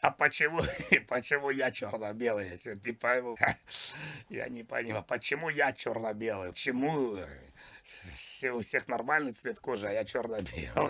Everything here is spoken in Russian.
А почему, почему я черно-белый? Ты пойму. Я не понимаю, почему я черно-белый? Почему э, у всех нормальный цвет кожи, а я черно-белый?